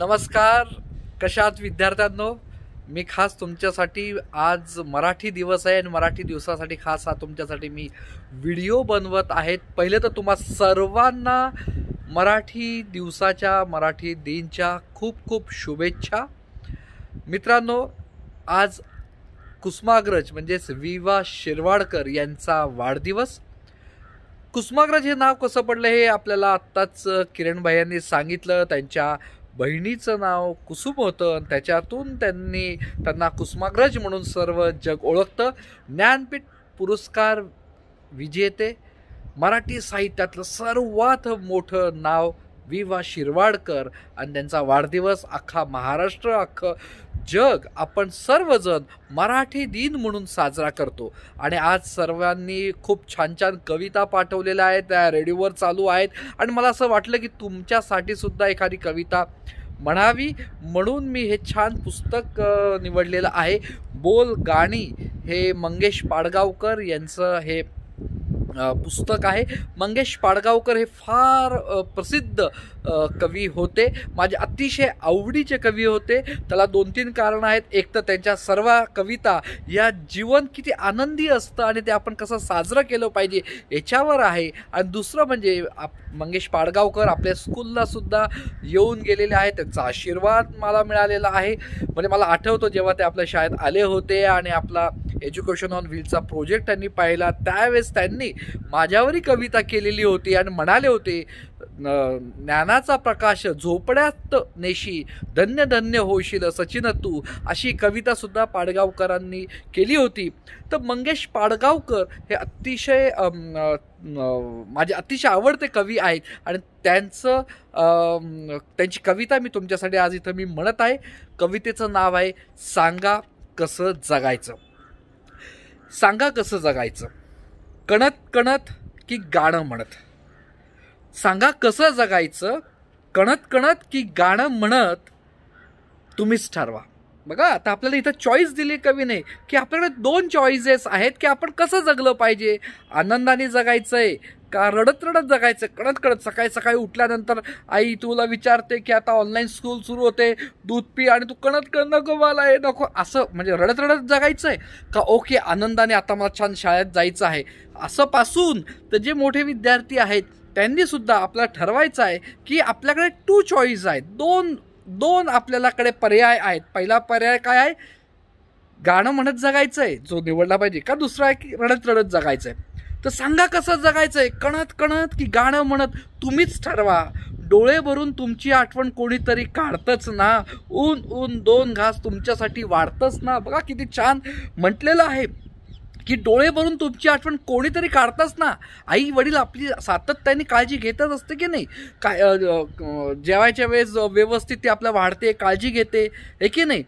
नमस्कार कशात विद्यार्थ्यांनो मी खास तुमच्यासाठी आज मराठी दिवस आहे आणि मराठी दिवसासाठी खास हा तुमच्यासाठी मी व्हिडिओ बनवत आहेत पहिले तर तुम्हा सर्वांना मराठी दिवसाच्या मराठी दिनच्या खूप खूप शुभेच्छा मित्रांनो आज कुसुमाग्रज म्हणजेच वि वा शिरवाडकर यांचा वाढदिवस कुसुमाग्रज हे नाव कसं पडलं हे आपल्याला आत्ताच किरण भाई यांनी सांगितलं त्यांच्या बहिणीचं नाव कुसुम होतं आणि त्याच्यातून त्यांनी त्यांना कुसुमाग्रज म्हणून सर्व जग ओळखतं ज्ञानपीठ पुरस्कार विजेते मराठी साहित्यातलं सर्वात मोठं नाव वि वा शिरवाडकर आणि त्यांचा वाढदिवस अख्खा महाराष्ट्र अख्खं जग आपण सर्वजण मराठी दिन म्हणून साजरा करतो आणि आज सर्वांनी खूप छान छान कविता पाठवलेल्या आहेत त्या रेडिओवर चालू आहेत आणि मला असं वाटलं की तुमच्यासाठीसुद्धा एखादी कविता म्हणावी म्हणून मी हे छान पुस्तक निवडलेलं आहे बोल गाणी हे मंगेश पाडगावकर यांचं हे पुस्तक आहे मंगेश पाडगावकर हे फार प्रसिद्ध कवी होते माझे अतिशय आवडीचे कवी होते त्याला दोन तीन कारणं आहेत एक तर त्यांच्या सर्व कविता या जीवन किती आनंदी असतं आणि ते आपण कसं साजरं केलं पाहिजे याच्यावर आहे आणि दुसरं म्हणजे आप मंगेश पाडगावकर आपल्या स्कूललासुद्धा येऊन गेलेले आहेत त्यांचा आशीर्वाद मला मिळालेला आहे म्हणजे मला आठवतो जेव्हा ते आपल्या शाळेत आले होते आणि आपला एज्युकेशन ऑन व्हीलचा प्रोजेक्ट त्यांनी पाहिला त्यावेळेस त्यांनी माझ्यावरही कविता केलेली होती आणि म्हणाले होते ज्ञानाचा प्रकाश झोपड्यात नेशी धन्य धन्य होशील सचिन तू अशी कवितासुद्धा पाडगावकरांनी केली होती तर मंगेश पाडगावकर हे अतिशय माझे अतिशय आवडते कवी आहेत आणि त्यांचं त्यांची कविता मी तुमच्यासाठी आज इथं मी म्हणत आहे कवितेचं नाव आहे सांगा कसं जगायचं सांगा कसं जगायचं कणत कणत की गाणं म्हणत सांगा कसं जगायचं कणत कणत की गाणं म्हणत तुम्हीच ठरवा बघा आता आपल्याला इथं चॉईस दिली कवीने की आपल्याकडे दोन चॉईसेस आहेत की आपण कसं जगलं पाहिजे आनंदाने जगायचं आहे का रडत रडत जगायचं कडत कडत सकाळी सकाळी उठल्यानंतर आई तुला विचारते की आता ऑनलाईन स्कूल सुरू होते दूध पी आणि तू कणत कण नको मला हे नको असं म्हणजे रडत रडत जगायचं आहे का ओके आनंदाने आता मला छान शाळेत जायचं आहे असं पासून तर जे मोठे विद्यार्थी आहेत त्यांनीसुद्धा आपल्याला ठरवायचं आहे की आपल्याकडे टू चॉईस आहेत दोन दोन आपल्यालाकडे पर्याय आहेत पहिला पर्याय काय आहे गाणं म्हणत जगायचं आहे जो निवडला पाहिजे का दुसरा आहे की रडत रडत जगायचं आहे तर सांगा कसं आहे कणत कणत की गाणं म्हणत तुम्हीच ठरवा डोळे भरून तुमची आठवण कोणीतरी काढतंच ना ऊन ऊन दोन घास तुमच्यासाठी वाढतंच ना बघा किती छान म्हटलेलं आहे की डोळे भरून तुमची आठवण कोणीतरी काढतच ना आई वडील आपली सातत्याने काळजी घेतच असते की नाही काय जेवायच्या वेळेस व्यवस्थित ती आपल्या वाढते काळजी घेते हे की नाही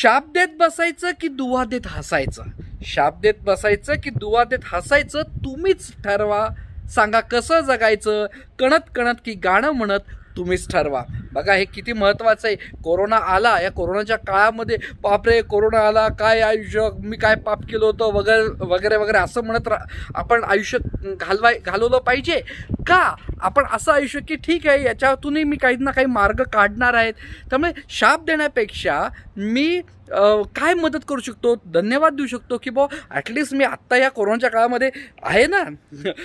शाप देत बसायचं की दुवा देत हसायचं शाप देत बसायचं की दुवा देत हसायचं तुम्हीच ठरवा सांगा कसं जगायचं कणत कणत की गाणं म्हणत तुम्हीच ठरवा बघा हे किती महत्त्वाचं आहे कोरोना आला या कोरोनाच्या काळामध्ये रे कोरोना आला काय आयुष्य मी काय पाप केलं होतं वगैरे वगैरे वगैरे असं म्हणत रा आपण आयुष्य घालवाय घालवलं पाहिजे का आपण असं आयुष्य की ठीक आहे याच्यातूनही मी काही ना काही मार्ग काढणार आहेत त्यामुळे शाप देण्यापेक्षा मी काय मदत करू शकतो धन्यवाद देऊ शकतो की बा ॲटलिस्ट मी आत्ता या कोरोनाच्या काळामध्ये आहे ना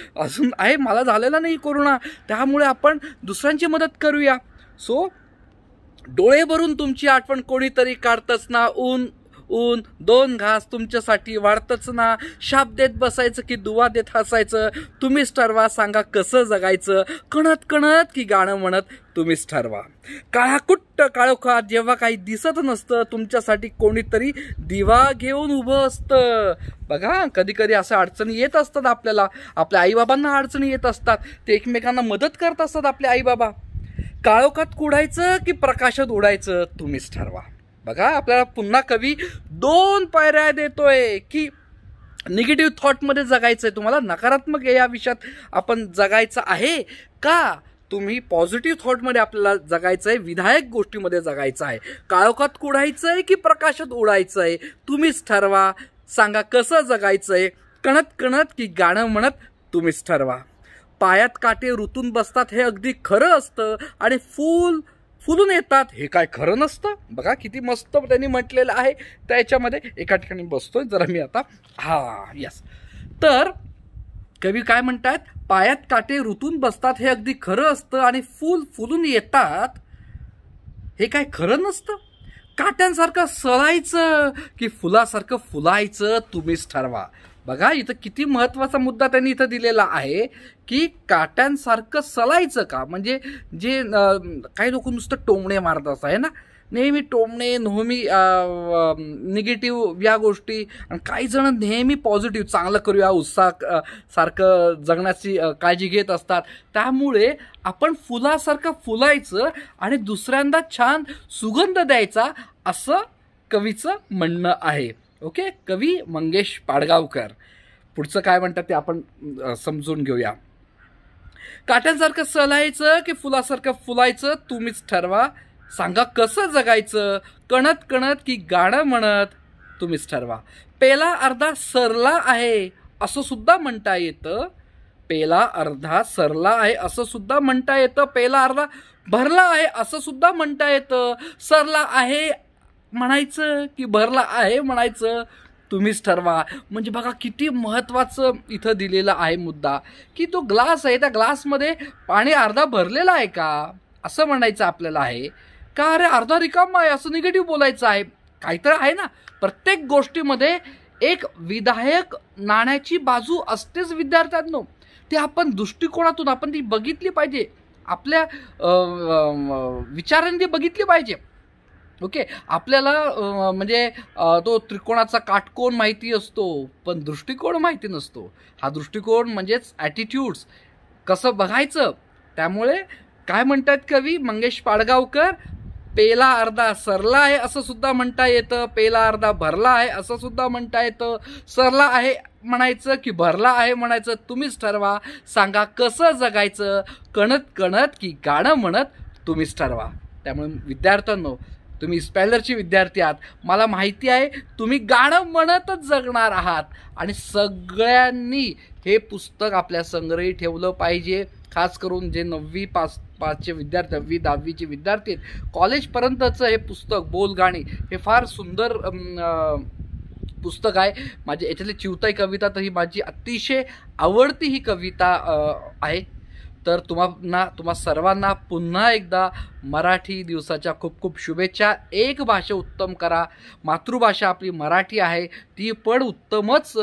अजून आहे मला झालेला नाही कोरोना त्यामुळे आपण दुसऱ्यांची मदत करूया सो डोळे भरून तुमची आठवण कोणीतरी काढतच ना ऊन ऊन दोन घास तुमच्यासाठी वाढतच ना शाप देत बसायचं की दुवा देत हसायचं तुम्हीच ठरवा सांगा कसं जगायचं कणत कणत की गाणं म्हणत तुम्हीच ठरवा काळाकुट्ट काळोखा जेव्हा काही दिसत नसतं तुमच्यासाठी कोणीतरी दिवा घेऊन उभं असतं बघा कधी कधी असं अडचणी येत असतात आपल्याला आपल्या आईबाबांना अडचणी येत असतात ते एकमेकांना मदत करत असतात आपले आईबाबा काळोखात कुडायचं की प्रकाशात उडायचं तुम्हीच ठरवा बघा आपल्याला पुन्हा कवी दोन पायऱ्या देतोय की निगेटिव्ह थॉटमध्ये जगायचं आहे तुम्हाला नकारात्मक या विषयात आपण जगायचं आहे का तुम्ही पॉझिटिव्ह थॉटमध्ये आपल्याला जगायचं आहे विधायक गोष्टीमध्ये जगायचं आहे काळोखात कुडायचं आहे की प्रकाशात उडायचं आहे तुम्हीच ठरवा सांगा कसं जगायचं आहे कणत कणत की गाणं म्हणत तुम्हीच ठरवा पायात काटे ऋतून बसतात हे अगदी खरं असतं आणि फूल फुलून येतात हे काय खरं नसतं बघा किती मस्त त्यांनी म्हटलेलं आहे त्याच्यामध्ये एका ठिकाणी बसतोय जरा मी आता हा यस तर कवी काय म्हणतात पायात काटे ऋतून बसतात हे अगदी खरं असतं आणि फुल फुलून येतात हे काय खरं नसतं काट्यांसारखं सळायचं की फुलासारखं फुलायचं तुम्हीच ठरवा बघा इथं किती महत्त्वाचा मुद्दा त्यांनी इथं दिलेला आहे की काट्यांसारखं सलायचं का म्हणजे जे काही लोक नुसतं टोमणे मारत असं आहे ना नेहमी टोमणे नेहमी निगेटिव्ह या गोष्टी आणि काही जण नेहमी पॉझिटिव्ह चांगलं करूया उत्साह सारखं जगण्याची काळजी घेत असतात त्यामुळे आपण फुलासारखं फुलायचं आणि दुसऱ्यांदा छान सुगंध द्यायचा असं कवीचं म्हणणं आहे ओके कवी मंगेश पाडगावकर पुढचं काय म्हणतात ते आपण समजून घेऊया काट्यांसारखं सलायचं की फुलासारखं फुलायचं तुम्हीच ठरवा सांगा कसं जगायचं कणत कणत की गाणं म्हणत तुम्हीच ठरवा पेला अर्धा सरला आहे असं सुद्धा म्हणता येतं पेला अर्धा सरला आहे असं सुद्धा म्हणता येतं पेला अर्धा भरला आहे असं सुद्धा म्हणता येतं सरला आहे म्हणायचं की भरला आहे म्हणायचं तुम्हीच ठरवा म्हणजे बघा किती महत्त्वाचं इथं दिलेलं आहे मुद्दा की तो ग्लास आहे त्या ग्लासमध्ये पाणी अर्धा भरलेला आहे का असं म्हणायचं आपल्याला आहे का अरे अर्धा रिकामा आहे असं निगेटिव्ह बोलायचं आहे काहीतरी आहे ना प्रत्येक गोष्टीमध्ये एक विधायक नाण्याची बाजू असतेच विद्यार्थ्यांनो ते आपण दृष्टिकोनातून आपण ती बघितली पाहिजे आपल्या विचारांनी ती बघितली पाहिजे ओके आपल्याला म्हणजे तो त्रिकोणाचा काटकोण माहिती असतो पण दृष्टिकोन माहिती नसतो हा दृष्टिकोन म्हणजेच ॲटिट्यूड्स कसं बघायचं त्यामुळे काय म्हणतात कवी मंगेश पाडगावकर पेला अर्धा सरला आहे असं सुद्धा म्हणता येतं पेला अर्धा भरला आहे असं सुद्धा म्हणता येतं सरला आहे म्हणायचं की भरला आहे म्हणायचं तुम्हीच ठरवा सांगा कसं जगायचं कणत कणत की गाणं म्हणत तुम्हीच ठरवा त्यामुळे विद्यार्थ्यांनो तुम्ही स्पेलरचे विद्यार्थी आहात मला माहिती आहे तुम्ही गाणं म्हणतच जगणार आहात आणि सगळ्यांनी हे पुस्तक आपल्या संग्रही ठेवलं पाहिजे खास करून जे नववी पाच पाचचे विद्यार्थी नववी दहावीचे विद्यार्थी आहेत कॉलेजपर्यंतचं हे पुस्तक बोल गाणी हे फार सुंदर पुस्तक आहे माझी याच्यातली चिवताई कविता तर ही माझी अतिशय आवडती ही कविता आहे तर तुम्हाला तुम्हा सर्वांना पुन्हा एकदा मराठी दिवसाच्या खूप खूप शुभेच्छा एक भाषा उत्तम करा मातृभाषा आपली मराठी आहे ती पण उत्तमच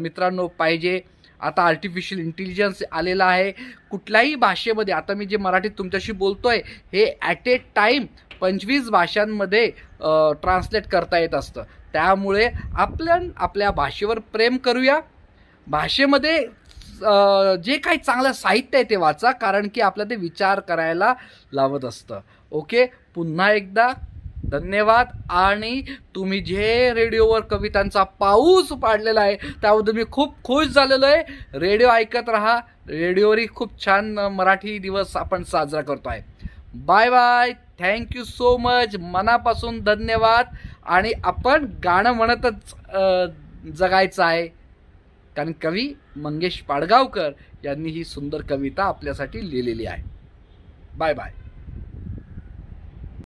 मित्रांनो पाहिजे आता आर्टिफिशियल इंटेलिजन्स आलेला आहे कुठल्याही भाषेमध्ये आता मी जे मराठीत तुमच्याशी बोलतो आहे हे ॲट ए टाईम पंचवीस भाषांमध्ये ट्रान्सलेट करता येत असतं त्यामुळे आपल्या आपल्या भाषेवर प्रेम करूया भाषेमध्ये जे काही चांगलं साहित्य आहे ते वाचा कारण की आपलं ते विचार करायला लावत असतं ओके पुन्हा एकदा धन्यवाद आणि तुम्ही जे रेडिओवर कवितांचा पाऊस पाडलेला आहे त्याबद्दल मी खूप खुश झालेलो आहे रेडिओ ऐकत राहा रेडिओवरही खूप छान मराठी दिवस आपण साजरा करतो आहे bye bye thank you so much मनापासून धन्यवाद आणि आपण गाणं म्हणतच जगायचं आहे कारण कवी मंगेश पाडगावकर यांनी ही सुंदर कविता आपल्यासाठी लिहिलेली आहे बाय बाय